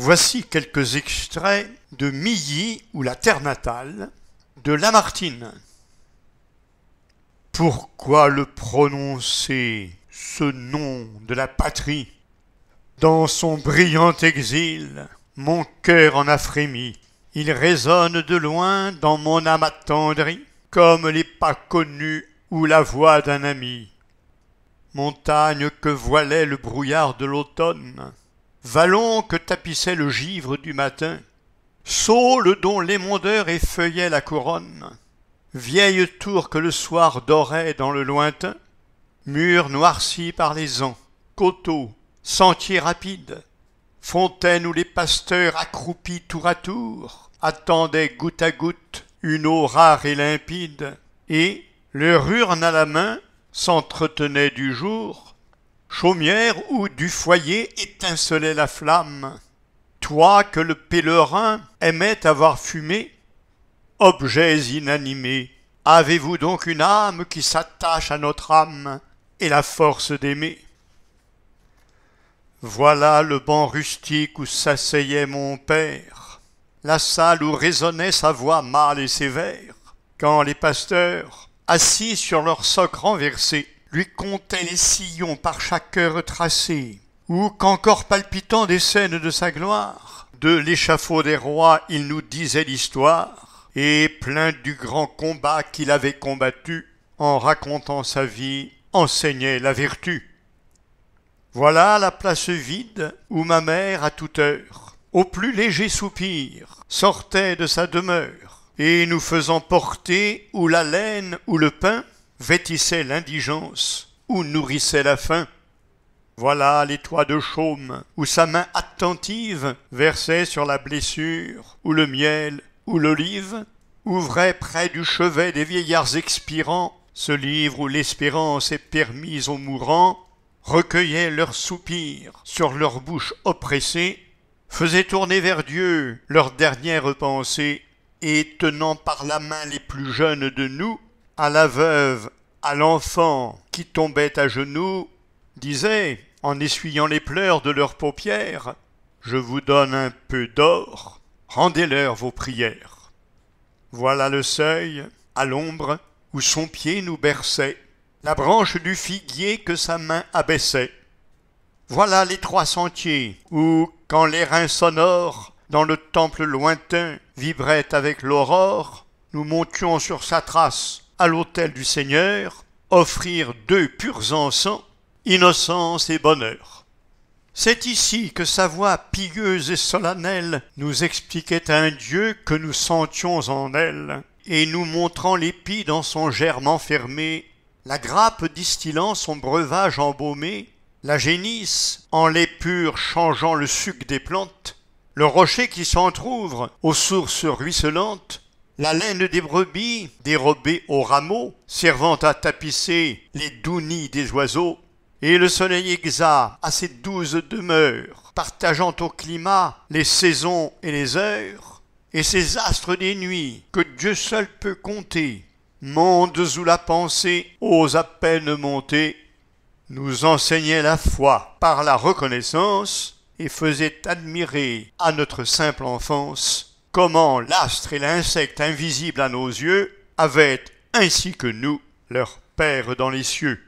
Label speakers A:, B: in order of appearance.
A: Voici quelques extraits de Milly ou La Terre natale de Lamartine. Pourquoi le prononcer, ce nom de la patrie Dans son brillant exil, mon cœur en a frémi. Il résonne de loin dans mon âme attendrie, comme les pas connus ou la voix d'un ami. Montagne que voilait le brouillard de l'automne, vallon que tapissait le givre du matin, saule dont l'émondeur effeuillait la couronne, vieille tour que le soir dorait dans le lointain, murs noircis par les ans, coteaux, sentiers rapides, fontaines où les pasteurs accroupis tour à tour attendaient goutte à goutte une eau rare et limpide, et, leur urne à la main, s'entretenait du jour Chaumière où du foyer étincelait la flamme, toi que le pèlerin aimait avoir fumé, objets inanimés, avez-vous donc une âme qui s'attache à notre âme et la force d'aimer Voilà le banc rustique où s'asseyait mon père, la salle où résonnait sa voix mâle et sévère, quand les pasteurs, assis sur leur soc renversé, lui comptait les sillons par chaque cœur tracé, ou qu'encore palpitant des scènes de sa gloire, de l'échafaud des rois il nous disait l'histoire, et plein du grand combat qu'il avait combattu, en racontant sa vie, enseignait la vertu. Voilà la place vide où ma mère à toute heure, au plus léger soupir, sortait de sa demeure, et nous faisant porter ou la laine ou le pain, vêtissait l'indigence ou nourrissait la faim. Voilà les toits de chaume où sa main attentive versait sur la blessure, ou le miel, ou l'olive, ouvrait près du chevet des vieillards expirants ce livre où l'espérance est permise aux mourants, recueillait leurs soupirs sur leurs bouche oppressées, faisait tourner vers Dieu leurs dernières pensées, et tenant par la main les plus jeunes de nous, à la veuve, à l'enfant qui tombait à genoux, disaient, en essuyant les pleurs de leurs paupières, Je vous donne un peu d'or, rendez-leur vos prières. Voilà le seuil, à l'ombre, où son pied nous berçait, la branche du figuier que sa main abaissait. Voilà les trois sentiers où, quand les reins sonores, dans le temple lointain, vibraient avec l'aurore, nous montions sur sa trace à l'autel du Seigneur, offrir deux purs encens, innocence et bonheur. C'est ici que sa voix pieuse et solennelle nous expliquait un Dieu que nous sentions en elle, et nous montrant l'épi dans son germe enfermé, la grappe distillant son breuvage embaumé, la génisse en lait pur changeant le suc des plantes, le rocher qui s'entr'ouvre aux sources ruisselantes, la laine des brebis, dérobée aux rameaux, servant à tapisser les doux nids des oiseaux, et le soleil exa à ses douze demeures, partageant au climat les saisons et les heures, et ces astres des nuits que Dieu seul peut compter, mondes où la pensée ose à peine monter, nous enseignait la foi par la reconnaissance et faisait admirer à notre simple enfance comment l'astre et l'insecte invisible à nos yeux avaient, ainsi que nous, leur Père dans les cieux.